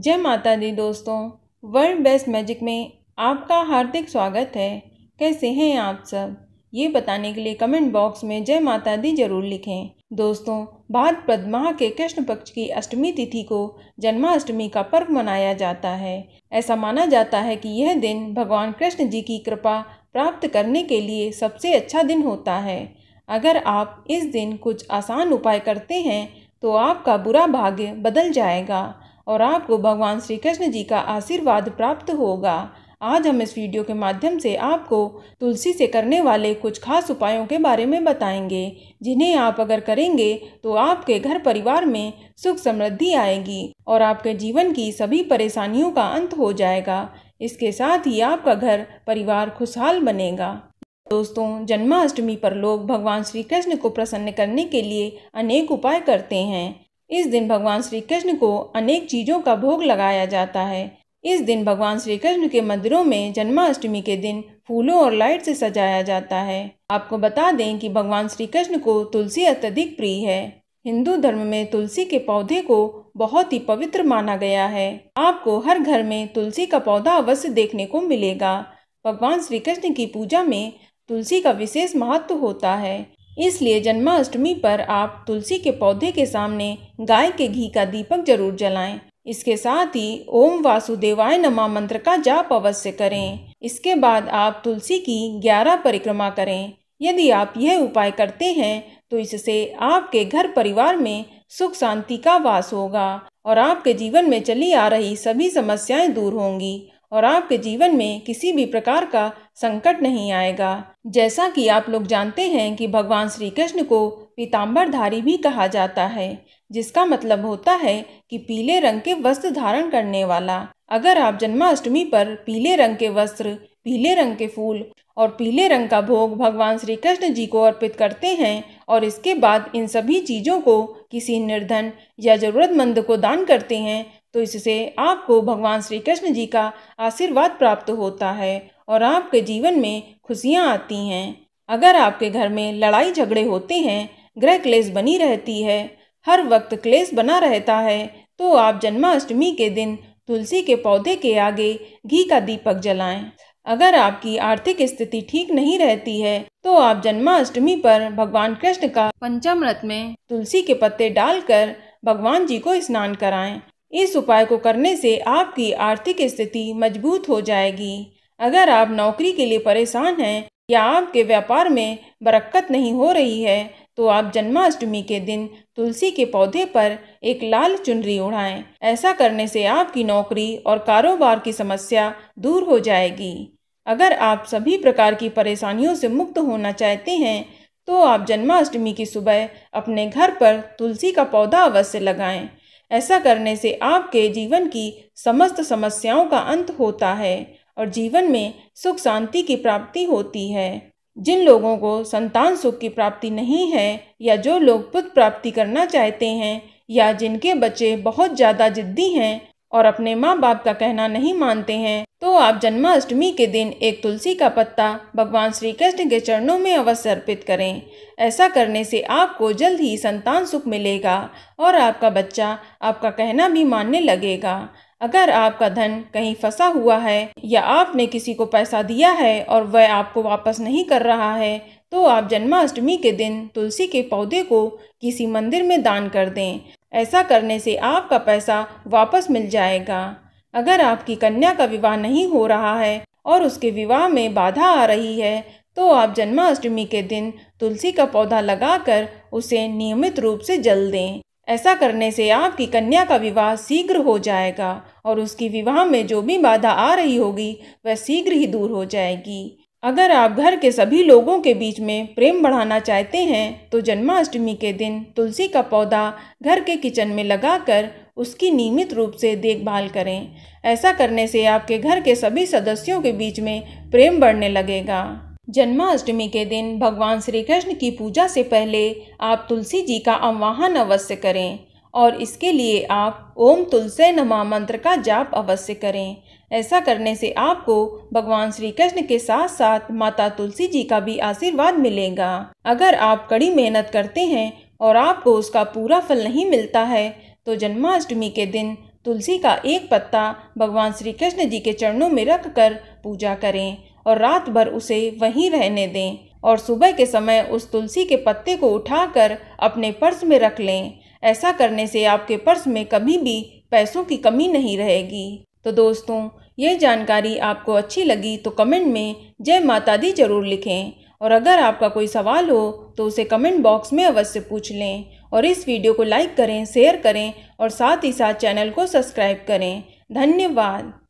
जय माता दी दोस्तों वर्ल्ड बेस्ट मैजिक में आपका हार्दिक स्वागत है कैसे हैं आप सब ये बताने के लिए कमेंट बॉक्स में जय माता दी जरूर लिखें दोस्तों भारत माह के कृष्ण पक्ष की अष्टमी तिथि को जन्माष्टमी का पर्व मनाया जाता है ऐसा माना जाता है कि यह दिन भगवान कृष्ण जी की कृपा प्राप्त करने के लिए सबसे अच्छा दिन होता है अगर आप इस दिन कुछ आसान उपाय करते हैं तो आपका बुरा भाग्य बदल जाएगा और आपको भगवान श्री कृष्ण जी का आशीर्वाद प्राप्त होगा आज हम इस वीडियो के माध्यम से आपको तुलसी से करने वाले कुछ खास उपायों के बारे में बताएंगे जिन्हें आप अगर करेंगे तो आपके घर परिवार में सुख समृद्धि आएगी और आपके जीवन की सभी परेशानियों का अंत हो जाएगा इसके साथ ही आपका घर परिवार खुशहाल बनेगा दोस्तों जन्माष्टमी पर लोग भगवान श्री कृष्ण को प्रसन्न करने के लिए अनेक उपाय करते हैं इस दिन भगवान श्री कृष्ण को अनेक चीज़ों का भोग लगाया जाता है इस दिन भगवान श्री कृष्ण के मंदिरों में जन्माष्टमी के दिन फूलों और लाइट से सजाया जाता है आपको बता दें कि भगवान श्री कृष्ण को तुलसी अत्यधिक प्रिय है हिंदू धर्म में तुलसी के पौधे को बहुत ही पवित्र माना गया है आपको हर घर में तुलसी का पौधा अवश्य देखने को मिलेगा भगवान श्री कृष्ण की पूजा में तुलसी का विशेष महत्व होता है इसलिए जन्माष्टमी पर आप तुलसी के पौधे के सामने गाय के घी का दीपक जरूर जलाएं। इसके साथ ही ओम वासुदेवाय नमा मंत्र का जाप अवश्य करें इसके बाद आप तुलसी की ग्यारह परिक्रमा करें यदि आप यह उपाय करते हैं तो इससे आपके घर परिवार में सुख शांति का वास होगा और आपके जीवन में चली आ रही सभी समस्याएं दूर होंगी और आपके जीवन में किसी भी प्रकार का संकट नहीं आएगा जैसा कि आप लोग जानते हैं कि भगवान श्री कृष्ण को पीताम्बरधारी भी कहा जाता है जिसका मतलब होता है कि पीले रंग के वस्त्र धारण करने वाला अगर आप जन्माष्टमी पर पीले रंग के वस्त्र पीले रंग के फूल और पीले रंग का भोग भगवान श्री कृष्ण जी को अर्पित करते हैं और इसके बाद इन सभी चीज़ों को किसी निर्धन या ज़रूरतमंद को दान करते हैं तो इससे आपको भगवान श्री कृष्ण जी का आशीर्वाद प्राप्त होता है और आपके जीवन में खुशियाँ आती हैं अगर आपके घर में लड़ाई झगड़े होते हैं ग्रह क्लेश बनी रहती है हर वक्त क्लेश बना रहता है तो आप जन्माष्टमी के दिन तुलसी के पौधे के आगे घी का दीपक जलाएं। अगर आपकी आर्थिक स्थिति ठीक नहीं रहती है तो आप जन्माष्टमी पर भगवान कृष्ण का पंचामृत में तुलसी के पत्ते डालकर भगवान जी को स्नान कराएं इस उपाय को करने से आपकी आर्थिक स्थिति मजबूत हो जाएगी अगर आप नौकरी के लिए परेशान हैं या आपके व्यापार में बरक्कत नहीं हो रही है तो आप जन्माष्टमी के दिन तुलसी के पौधे पर एक लाल चुनरी उड़ाएं। ऐसा करने से आपकी नौकरी और कारोबार की समस्या दूर हो जाएगी अगर आप सभी प्रकार की परेशानियों से मुक्त होना चाहते हैं तो आप जन्माष्टमी की सुबह अपने घर पर तुलसी का पौधा अवश्य लगाएं। ऐसा करने से आपके जीवन की समस्त समस्याओं का अंत होता है और जीवन में सुख शांति की प्राप्ति होती है जिन लोगों को संतान सुख की प्राप्ति नहीं है या जो लोग पुत्र प्राप्ति करना चाहते हैं या जिनके बच्चे बहुत ज़्यादा जिद्दी हैं और अपने माँ बाप का कहना नहीं मानते हैं तो आप जन्माष्टमी के दिन एक तुलसी का पत्ता भगवान श्री कृष्ण के चरणों में अवश्य अर्पित करें ऐसा करने से आपको जल्द ही संतान सुख मिलेगा और आपका बच्चा आपका कहना भी मानने लगेगा अगर आपका धन कहीं फंसा हुआ है या आपने किसी को पैसा दिया है और वह आपको वापस नहीं कर रहा है तो आप जन्माष्टमी के दिन तुलसी के पौधे को किसी मंदिर में दान कर दें ऐसा करने से आपका पैसा वापस मिल जाएगा अगर आपकी कन्या का विवाह नहीं हो रहा है और उसके विवाह में बाधा आ रही है तो आप जन्माष्टमी के दिन तुलसी का पौधा लगाकर उसे नियमित रूप से जल दें ऐसा करने से आपकी कन्या का विवाह शीघ्र हो जाएगा और उसकी विवाह में जो भी बाधा आ रही होगी वह शीघ्र ही दूर हो जाएगी अगर आप घर के सभी लोगों के बीच में प्रेम बढ़ाना चाहते हैं तो जन्माष्टमी के दिन तुलसी का पौधा घर के किचन में लगाकर उसकी नियमित रूप से देखभाल करें ऐसा करने से आपके घर के सभी सदस्यों के बीच में प्रेम बढ़ने लगेगा जन्माष्टमी के दिन भगवान श्री कृष्ण की पूजा से पहले आप तुलसी जी का आवाहन अवश्य करें और इसके लिए आप ओम तुलसे नमा मंत्र का जाप अवश्य करें ऐसा करने से आपको भगवान श्री कृष्ण के साथ साथ माता तुलसी जी का भी आशीर्वाद मिलेगा अगर आप कड़ी मेहनत करते हैं और आपको उसका पूरा फल नहीं मिलता है तो जन्माष्टमी के दिन तुलसी का एक पत्ता भगवान श्री कृष्ण जी के चरणों में रख कर पूजा करें और रात भर उसे वहीं रहने दें और सुबह के समय उस तुलसी के पत्ते को उठाकर अपने पर्स में रख लें ऐसा करने से आपके पर्स में कभी भी पैसों की कमी नहीं रहेगी तो दोस्तों ये जानकारी आपको अच्छी लगी तो कमेंट में जय माता दी जरूर लिखें और अगर आपका कोई सवाल हो तो उसे कमेंट बॉक्स में अवश्य पूछ लें और इस वीडियो को लाइक करें शेयर करें और साथ ही साथ चैनल को सब्सक्राइब करें धन्यवाद